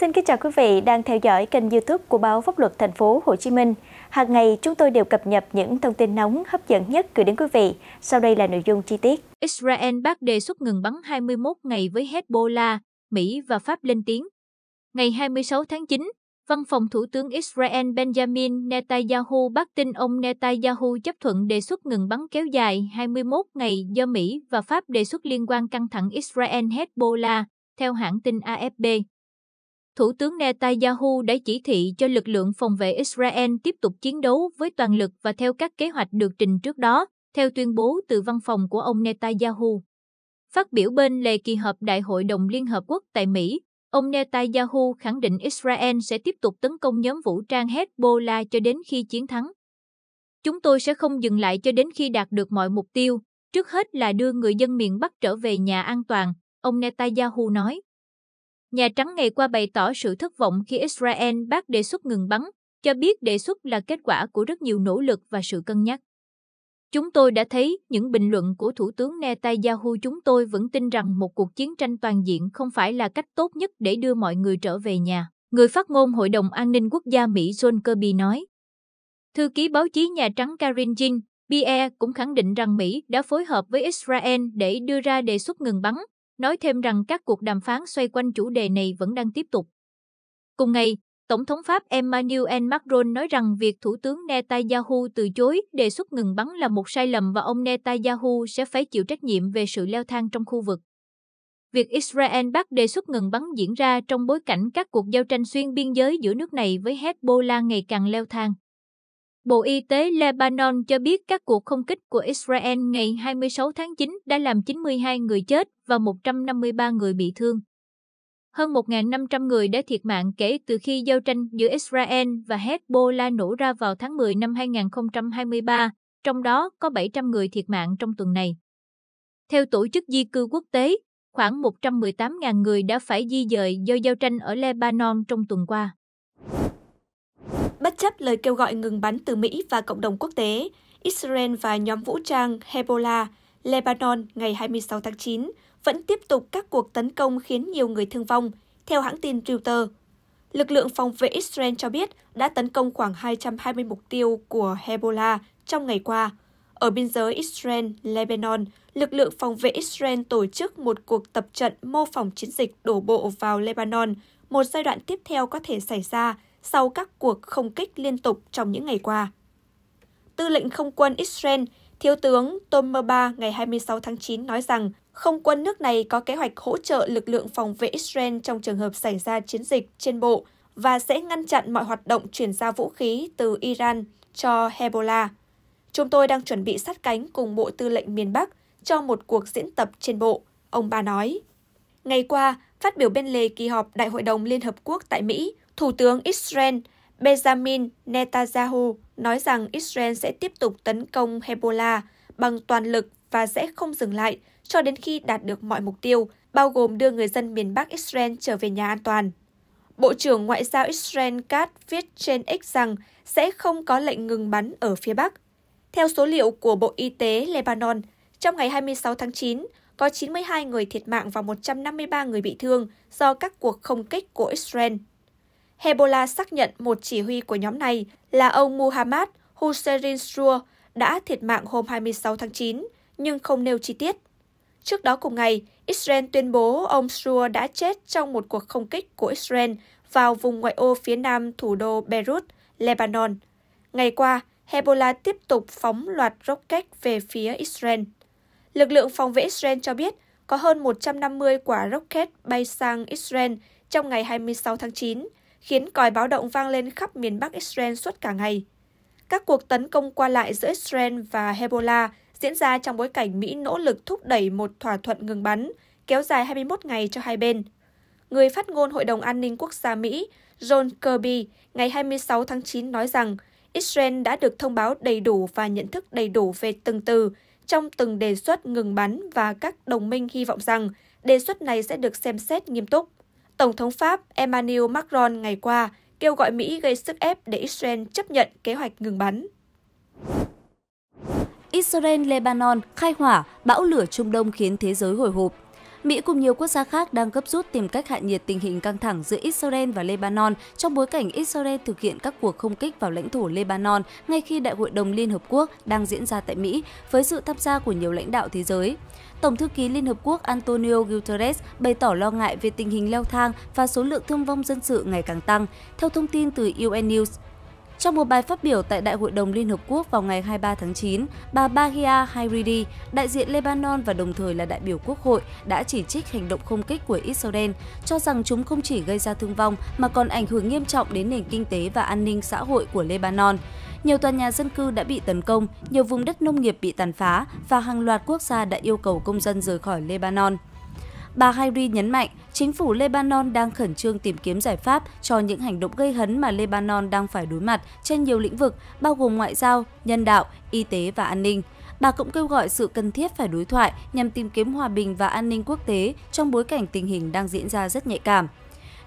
Xin kính chào quý vị đang theo dõi kênh YouTube của báo Pháp luật Thành phố Hồ Chí Minh. Hàng ngày chúng tôi đều cập nhật những thông tin nóng hấp dẫn nhất gửi đến quý vị. Sau đây là nội dung chi tiết. Israel bác đề xuất ngừng bắn 21 ngày với Hezbollah, Mỹ và Pháp lên tiếng. Ngày 26 tháng 9, Văn phòng Thủ tướng Israel Benjamin Netanyahu bác tin ông Netanyahu chấp thuận đề xuất ngừng bắn kéo dài 21 ngày do Mỹ và Pháp đề xuất liên quan căng thẳng Israel-Hezbollah, theo hãng tin AFP. Thủ tướng Netanyahu đã chỉ thị cho lực lượng phòng vệ Israel tiếp tục chiến đấu với toàn lực và theo các kế hoạch được trình trước đó, theo tuyên bố từ văn phòng của ông Netanyahu. Phát biểu bên lề kỳ họp Đại hội đồng Liên Hợp Quốc tại Mỹ, ông Netanyahu khẳng định Israel sẽ tiếp tục tấn công nhóm vũ trang Hezbollah cho đến khi chiến thắng. Chúng tôi sẽ không dừng lại cho đến khi đạt được mọi mục tiêu, trước hết là đưa người dân miền Bắc trở về nhà an toàn, ông Netanyahu nói. Nhà Trắng ngày qua bày tỏ sự thất vọng khi Israel bác đề xuất ngừng bắn, cho biết đề xuất là kết quả của rất nhiều nỗ lực và sự cân nhắc. Chúng tôi đã thấy những bình luận của Thủ tướng Netanyahu chúng tôi vẫn tin rằng một cuộc chiến tranh toàn diện không phải là cách tốt nhất để đưa mọi người trở về nhà. Người phát ngôn Hội đồng An ninh Quốc gia Mỹ John Kirby nói. Thư ký báo chí Nhà Trắng Karin Jean, Pierre cũng khẳng định rằng Mỹ đã phối hợp với Israel để đưa ra đề xuất ngừng bắn, nói thêm rằng các cuộc đàm phán xoay quanh chủ đề này vẫn đang tiếp tục. Cùng ngày, Tổng thống Pháp Emmanuel Macron nói rằng việc Thủ tướng Netanyahu từ chối đề xuất ngừng bắn là một sai lầm và ông Netanyahu sẽ phải chịu trách nhiệm về sự leo thang trong khu vực. Việc Israel bắt đề xuất ngừng bắn diễn ra trong bối cảnh các cuộc giao tranh xuyên biên giới giữa nước này với Hezbollah ngày càng leo thang. Bộ Y tế Lebanon cho biết các cuộc không kích của Israel ngày 26 tháng 9 đã làm 92 người chết và 153 người bị thương. Hơn 1.500 người đã thiệt mạng kể từ khi giao tranh giữa Israel và Hezbollah nổ ra vào tháng 10 năm 2023, trong đó có 700 người thiệt mạng trong tuần này. Theo Tổ chức Di cư Quốc tế, khoảng 118.000 người đã phải di dời do giao tranh ở Lebanon trong tuần qua chấp lời kêu gọi ngừng bắn từ Mỹ và cộng đồng quốc tế, Israel và nhóm vũ trang Hezbollah, Lebanon ngày 26 tháng 9 vẫn tiếp tục các cuộc tấn công khiến nhiều người thương vong, theo hãng tin Reuters. Lực lượng phòng vệ Israel cho biết đã tấn công khoảng 220 mục tiêu của Hezbollah trong ngày qua. Ở biên giới Israel-Lebanon, lực lượng phòng vệ Israel tổ chức một cuộc tập trận mô phỏng chiến dịch đổ bộ vào Lebanon, một giai đoạn tiếp theo có thể xảy ra sau các cuộc không kích liên tục trong những ngày qua. Tư lệnh không quân Israel, Thiếu tướng Tomerba ngày 26 tháng 9 nói rằng không quân nước này có kế hoạch hỗ trợ lực lượng phòng vệ Israel trong trường hợp xảy ra chiến dịch trên bộ và sẽ ngăn chặn mọi hoạt động chuyển giao vũ khí từ Iran cho Hezbollah. Chúng tôi đang chuẩn bị sát cánh cùng Bộ Tư lệnh miền Bắc cho một cuộc diễn tập trên bộ, ông Ba nói. Ngày qua, phát biểu bên lề kỳ họp Đại hội đồng Liên Hợp Quốc tại Mỹ, Thủ tướng Israel Benjamin Netanyahu nói rằng Israel sẽ tiếp tục tấn công Hezbollah bằng toàn lực và sẽ không dừng lại cho đến khi đạt được mọi mục tiêu, bao gồm đưa người dân miền Bắc Israel trở về nhà an toàn. Bộ trưởng Ngoại giao Israel Katz viết trên X rằng sẽ không có lệnh ngừng bắn ở phía Bắc. Theo số liệu của Bộ Y tế Lebanon, trong ngày 26 tháng 9, có 92 người thiệt mạng và 153 người bị thương do các cuộc không kích của Israel. Hezbollah xác nhận một chỉ huy của nhóm này là ông Muhammad Hussein Srua đã thiệt mạng hôm 26 tháng 9, nhưng không nêu chi tiết. Trước đó cùng ngày, Israel tuyên bố ông Srua đã chết trong một cuộc không kích của Israel vào vùng ngoại ô phía nam thủ đô Beirut, Lebanon. Ngày qua, Hezbollah tiếp tục phóng loạt rocket về phía Israel. Lực lượng phòng vệ Israel cho biết có hơn 150 quả rocket bay sang Israel trong ngày 26 tháng 9, khiến còi báo động vang lên khắp miền Bắc Israel suốt cả ngày. Các cuộc tấn công qua lại giữa Israel và Hezbollah diễn ra trong bối cảnh Mỹ nỗ lực thúc đẩy một thỏa thuận ngừng bắn kéo dài 21 ngày cho hai bên. Người phát ngôn Hội đồng An ninh Quốc gia Mỹ John Kirby ngày 26 tháng 9 nói rằng Israel đã được thông báo đầy đủ và nhận thức đầy đủ về từng từ trong từng đề xuất ngừng bắn và các đồng minh hy vọng rằng đề xuất này sẽ được xem xét nghiêm túc. Tổng thống Pháp Emmanuel Macron ngày qua kêu gọi Mỹ gây sức ép để Israel chấp nhận kế hoạch ngừng bắn. Israel-Lebanon khai hỏa, bão lửa Trung Đông khiến thế giới hồi hộp. Mỹ cùng nhiều quốc gia khác đang gấp rút tìm cách hạ nhiệt tình hình căng thẳng giữa Israel và Lebanon trong bối cảnh Israel thực hiện các cuộc không kích vào lãnh thổ Lebanon ngay khi Đại hội đồng Liên Hợp Quốc đang diễn ra tại Mỹ với sự tham gia của nhiều lãnh đạo thế giới. Tổng thư ký Liên Hợp Quốc Antonio Guterres bày tỏ lo ngại về tình hình leo thang và số lượng thương vong dân sự ngày càng tăng. Theo thông tin từ UN News, trong một bài phát biểu tại Đại hội đồng Liên Hợp Quốc vào ngày 23 tháng 9, bà Bahia Hariri, đại diện Lebanon và đồng thời là đại biểu Quốc hội, đã chỉ trích hành động không kích của Israel, cho rằng chúng không chỉ gây ra thương vong mà còn ảnh hưởng nghiêm trọng đến nền kinh tế và an ninh xã hội của Lebanon nhiều tòa nhà dân cư đã bị tấn công, nhiều vùng đất nông nghiệp bị tàn phá và hàng loạt quốc gia đã yêu cầu công dân rời khỏi Lebanon. Bà Hairi nhấn mạnh, chính phủ Lebanon đang khẩn trương tìm kiếm giải pháp cho những hành động gây hấn mà Lebanon đang phải đối mặt trên nhiều lĩnh vực, bao gồm ngoại giao, nhân đạo, y tế và an ninh. Bà cũng kêu gọi sự cần thiết phải đối thoại nhằm tìm kiếm hòa bình và an ninh quốc tế trong bối cảnh tình hình đang diễn ra rất nhạy cảm.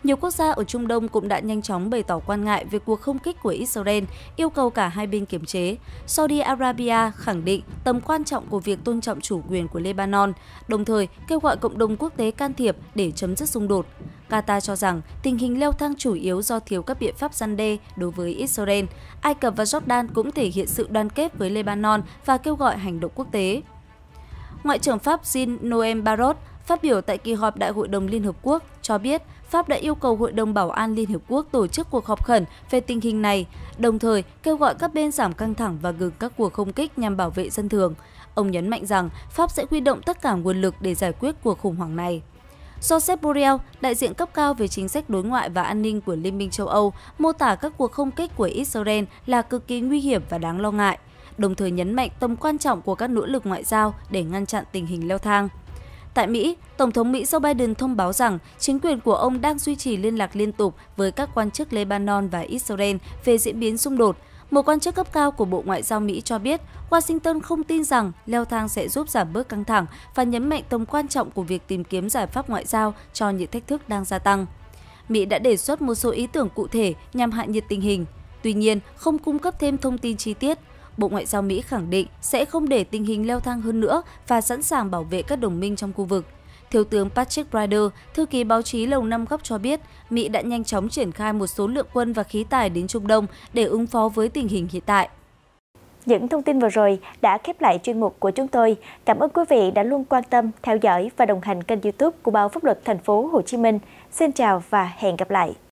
Nhiều quốc gia ở Trung Đông cũng đã nhanh chóng bày tỏ quan ngại về cuộc không kích của Israel, yêu cầu cả hai bên kiềm chế. Saudi Arabia khẳng định tầm quan trọng của việc tôn trọng chủ quyền của Lebanon, đồng thời kêu gọi cộng đồng quốc tế can thiệp để chấm dứt xung đột. Qatar cho rằng tình hình leo thang chủ yếu do thiếu các biện pháp gian đe đối với Israel. Ai Cập và Jordan cũng thể hiện sự đoàn kết với Lebanon và kêu gọi hành động quốc tế. Ngoại trưởng Pháp Jean-Noël Barrot phát biểu tại kỳ họp Đại hội đồng Liên Hợp Quốc cho biết Pháp đã yêu cầu Hội đồng Bảo an Liên Hiệp Quốc tổ chức cuộc họp khẩn về tình hình này, đồng thời kêu gọi các bên giảm căng thẳng và ngừng các cuộc không kích nhằm bảo vệ dân thường. Ông nhấn mạnh rằng Pháp sẽ huy động tất cả nguồn lực để giải quyết cuộc khủng hoảng này. Joseph Borrell, đại diện cấp cao về chính sách đối ngoại và an ninh của Liên minh châu Âu, mô tả các cuộc không kích của Israel là cực kỳ nguy hiểm và đáng lo ngại, đồng thời nhấn mạnh tầm quan trọng của các nỗ lực ngoại giao để ngăn chặn tình hình leo thang. Tại Mỹ, Tổng thống Mỹ Joe Biden thông báo rằng chính quyền của ông đang duy trì liên lạc liên tục với các quan chức Lebanon và Israel về diễn biến xung đột. Một quan chức cấp cao của Bộ Ngoại giao Mỹ cho biết, Washington không tin rằng leo thang sẽ giúp giảm bớt căng thẳng và nhấn mạnh tầm quan trọng của việc tìm kiếm giải pháp ngoại giao cho những thách thức đang gia tăng. Mỹ đã đề xuất một số ý tưởng cụ thể nhằm hạ nhiệt tình hình, tuy nhiên không cung cấp thêm thông tin chi tiết Bộ Ngoại giao Mỹ khẳng định sẽ không để tình hình leo thang hơn nữa và sẵn sàng bảo vệ các đồng minh trong khu vực. Thiếu tướng Patrick Ryder, thư ký báo chí Lầu Năm Góc cho biết, Mỹ đã nhanh chóng triển khai một số lượng quân và khí tài đến Trung Đông để ứng phó với tình hình hiện tại. Những thông tin vừa rồi đã khép lại chuyên mục của chúng tôi. Cảm ơn quý vị đã luôn quan tâm, theo dõi và đồng hành kênh YouTube của báo Pháp luật Thành phố Hồ Chí Minh. Xin chào và hẹn gặp lại.